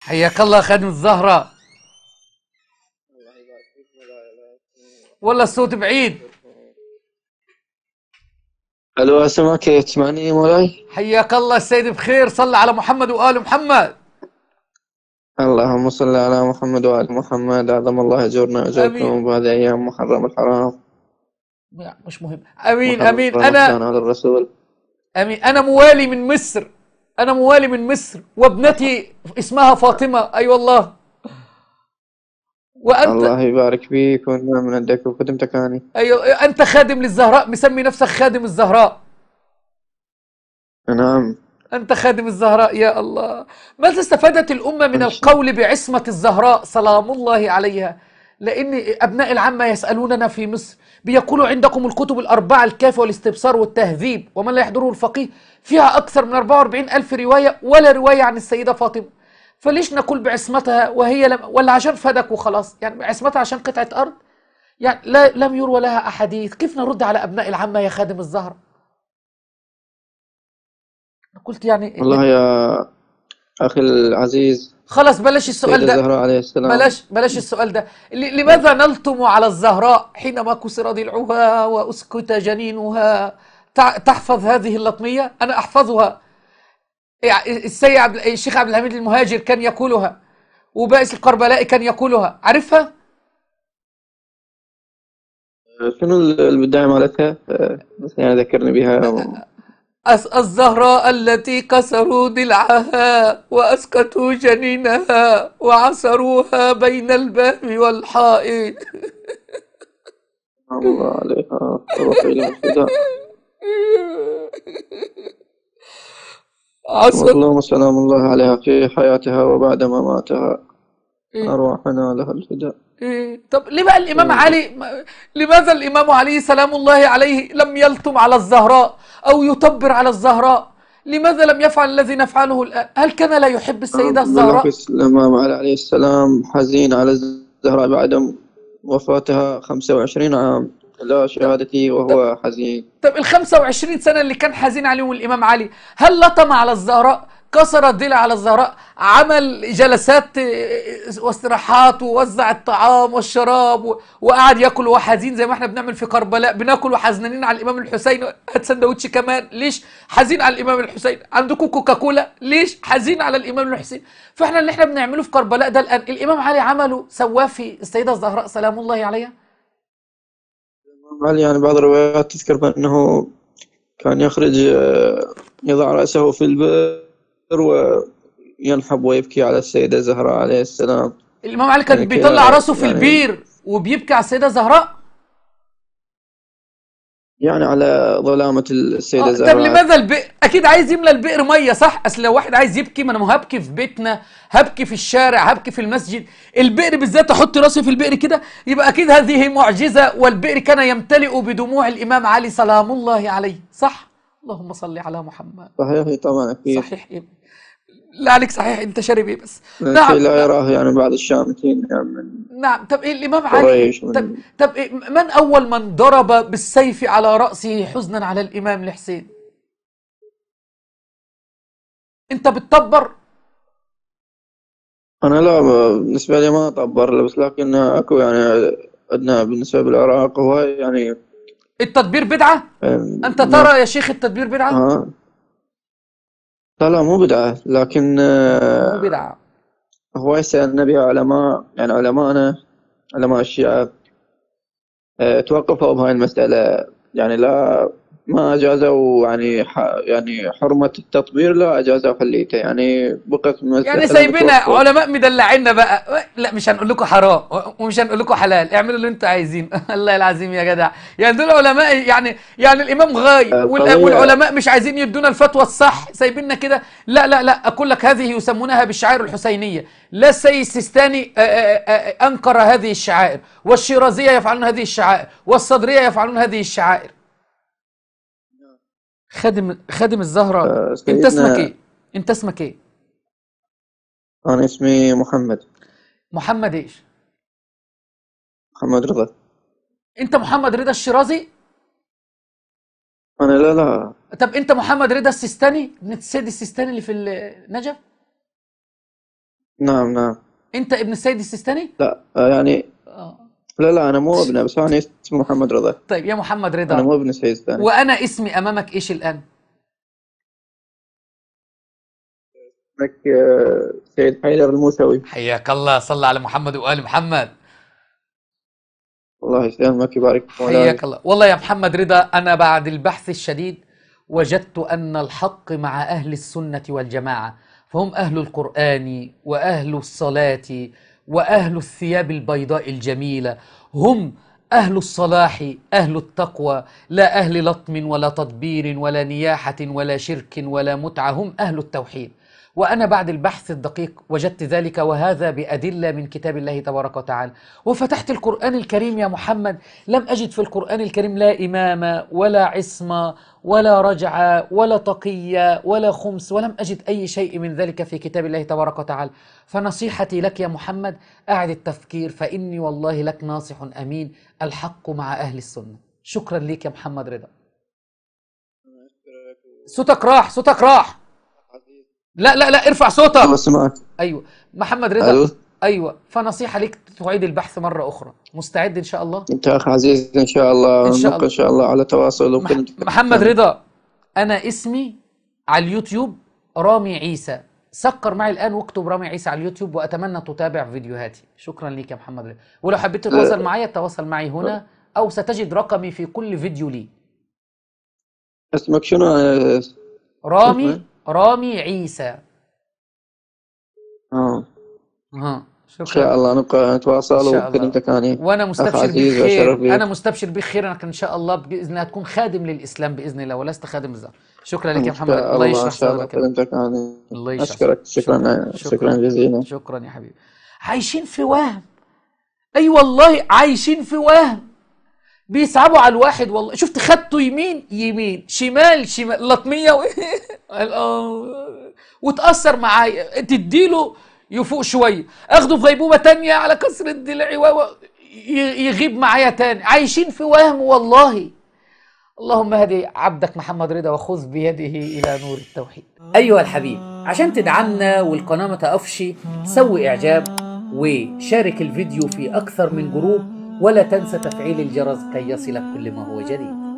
حياك الله خادم الزهرة والله الصوت بعيد الو اسمعك تسمعني مولاي حياك الله السيد بخير صل على محمد وال محمد اللهم صل على محمد وال محمد عظم الله اجرنا واجركم بهذه ايام محرم الحرام مش مهم امين امين انا الرسول امين انا موالي من مصر أنا موالي من مصر وابنتي اسمها فاطمة أي أيوة والله وأنت الله يبارك فيك ونعم من عندك وخدمتك أنا أيوة أنت خادم للزهراء مسمي نفسك خادم الزهراء نعم أنت خادم الزهراء يا الله ماذا استفادت الأمة من القول بعصمة الزهراء سلام الله عليها لأن أبناء العامة يسألوننا في مصر بيقولوا عندكم الكتب الأربعة الكاف والاستبصار والتهذيب ومن لا يحضره الفقيه فيها أكثر من 44 ألف رواية ولا رواية عن السيدة فاطمة فليش نقول بعصمتها وهي لم ولا عشان فدك وخلاص يعني عصمتها عشان قطعة أرض يعني لا لم يروى لها أحاديث كيف نرد على أبناء العامة يا خادم الزهر قلت يعني والله يا اخي العزيز خلاص بلاش السؤال ده الزهراء عليه السلام بلاش بلاش السؤال ده لماذا نلطم على الزهراء حينما كسر ضلعها واسكت جنينها تحفظ هذه اللطميه انا احفظها السيد الشيخ عبد الحميد المهاجر كان يقولها وبائس القربلائي كان يقولها عارفها شنو اللي مالتها آه، يعني ذكرني بها الزهراء التي كسروا دلعها وأسكتوا جنينها وعصروها بين الباب والحائط الله عليها تروح إلى الفداء اللهم سلام الله عليها في حياتها وبعد مماتها ما إيه. أرواحنا لها الفداء إيه. طب ليه بقى الإمام إيه. علي لماذا الإمام علي سلام الله عليه لم يلتم على الزهراء أو يطبر على الزهراء لماذا لم يفعل الذي نفعله الآن هل كان لا يحب السيدة الزهراء الإمام عليه السلام حزين على الزهراء بعد وفاتها 25 عام لا شهادتي وهو طب حزين طب ال 25 سنة اللي كان حزين عليهم الإمام علي هل لطم على الزهراء كسر الضلع على الزهراء عمل جلسات آه، آه، واستراحات ووزع الطعام والشراب وقعد ياكل وحزين زي ما احنا بنعمل في كربلاء بناكل وحزنانين على الامام الحسين هات سندوتش كمان ليش حزين على الامام الحسين عندكم كوكاكولا ليش حزين على الامام الحسين فاحنا اللي احنا بنعمله في كربلاء ده الان الامام علي عمله سواه في السيده الزهراء سلام الله عليها علي يعني بعض الروايات تذكر بانه كان يخرج آه، يضع راسه في البيت وينحب ويبكي على السيدة زهراء عليه السلام الإمام علي كان يعني بيطلع راسه في يعني البير وبيبكي على السيدة زهراء يعني على ظلامة السيدة آه زهراء طب لماذا البئر؟ أكيد عايز يملى البئر مية صح؟ أصل لو واحد عايز يبكي ما أنا هبكي في بيتنا، هبكي في الشارع، هبكي في المسجد، البئر بالذات أحط راسي في البئر كده يبقى أكيد هذه معجزة والبئر كان يمتلئ بدموع الإمام علي سلام الله عليه، صح؟ اللهم صل على محمد صحيح طبعا أكيد صحيح إيه؟ لا عليك صحيح انت شربي بس نعم لا يراه يعني بعض الشامتين يعني من نعم طب إيه الامام علي طب, طب إيه من اول من ضرب بالسيف على راسه حزنا على الامام الحسين انت بتطبر انا لا بالنسبه لي ما اطبر بس لكن اكو يعني عندنا بالنسبه بالعراق هو يعني التدبير بدعه انت ترى نعم. يا شيخ التدبير بدعه آه. لا لا مو بدعة لكن مو بدعة آه، هو سألنا النبي علماء يعني علمائنا علماء الشيعة آه، توقفوا بهاي المسألة يعني لا ما اجازوا يعني ح... يعني حرمه التطبير لا اجازه خليته يعني بقت يعني سايبنا علماء مدلعينا بقى لا مش هنقول لكم حرام ومش هنقول لكم حلال اعملوا اللي انتم عايزين الله العظيم يا جدع يعني دول علماء يعني يعني الامام غاي آه، والعلماء مش عايزين يدونا الفتوى الصح سايبنا كده لا لا لا اقول لك هذه يسمونها بالشعائر الحسينيه لا السيد السيستاني آه، آه، انكر هذه الشعائر والشيرازيه يفعلون هذه الشعائر والصدريه يفعلون هذه الشعائر خادم خادم الزهرة آه، سيدنا... انت اسمك ايه انت اسمك ايه انا اسمي محمد محمد ايش محمد رضا انت محمد رضا الشيرازي انا لا لا طب انت محمد رضا السيستاني ابن السيد السيستاني اللي في النجف نعم نعم انت ابن السيد السيستاني لا آه، يعني لا لا انا مو ابنه بس انا اسمي محمد رضا طيب يا محمد رضا انا مو ابن سعيد الثاني وانا اسمي امامك ايش الان؟ اسمك آه، سيد حيدر الموسوي حياك الله صلى على محمد وال محمد الله يسلمك يبارك فيك حياك الله والله يا محمد رضا انا بعد البحث الشديد وجدت ان الحق مع اهل السنه والجماعه فهم اهل القران واهل الصلاه وأهل الثياب البيضاء الجميلة هم أهل الصلاح أهل التقوى لا أهل لطم ولا تدبير ولا نياحة ولا شرك ولا متعة هم أهل التوحيد وأنا بعد البحث الدقيق وجدت ذلك وهذا بأدلة من كتاب الله تبارك وتعالى وفتحت القرآن الكريم يا محمد لم أجد في القرآن الكريم لا إمامة ولا عصمة ولا رجعة ولا تقية ولا خمس ولم أجد أي شيء من ذلك في كتاب الله تبارك وتعالى فنصيحتي لك يا محمد أعد التفكير فإني والله لك ناصح أمين الحق مع أهل السنة شكرا لك يا محمد رضا صوتك راح صوتك راح لا لا لا ارفع صوتك بس معك ايوه محمد رضا ألو. ايوه فنصيحه لك تعيد البحث مره اخرى مستعد ان شاء الله انت اخ عزيز ان شاء الله ان شاء الله, إن شاء الله على تواصل مح... محمد نعم. رضا انا اسمي على اليوتيوب رامي عيسى سكر معي الان واكتب رامي عيسى على اليوتيوب واتمنى تتابع فيديوهاتي شكرا ليك يا محمد رضا ولو حبيت تتواصل معي تواصل معي هنا أه. او ستجد رقمي في كل فيديو لي اسمك شنو رامي رامي عيسى اه ها شكرا ان شاء الله نبقى نتواصل وكلمتك انا وانا مستبشر بخير انا مستبشر بخير انك ان شاء الله باذن الله تكون خادم للاسلام باذن الله ولست خادم الزهر شكرا لك يا محمد الله, الله يشرح صدرك الله يشرح اشكرك شكرا شكرا جزيلا شكرا يا حبيبي عايشين في وهم اي أيوة والله عايشين في وهم بيصعبوا على الواحد والله شفت خدته يمين يمين شمال شمال لطميه و... أه، وتاثر معايا تديله يفوق شويه اخده في غيبوبه تانية على كسر الدلع و يغيب معايا تاني عايشين في وهم والله اللهم هدي عبدك محمد رضا وخذ بيده الى نور التوحيد ايها الحبيب عشان تدعمنا والقناه ما تقفش سوي اعجاب وشارك الفيديو في اكثر من جروب ولا تنسى تفعيل الجرس كي يصلك كل ما هو جديد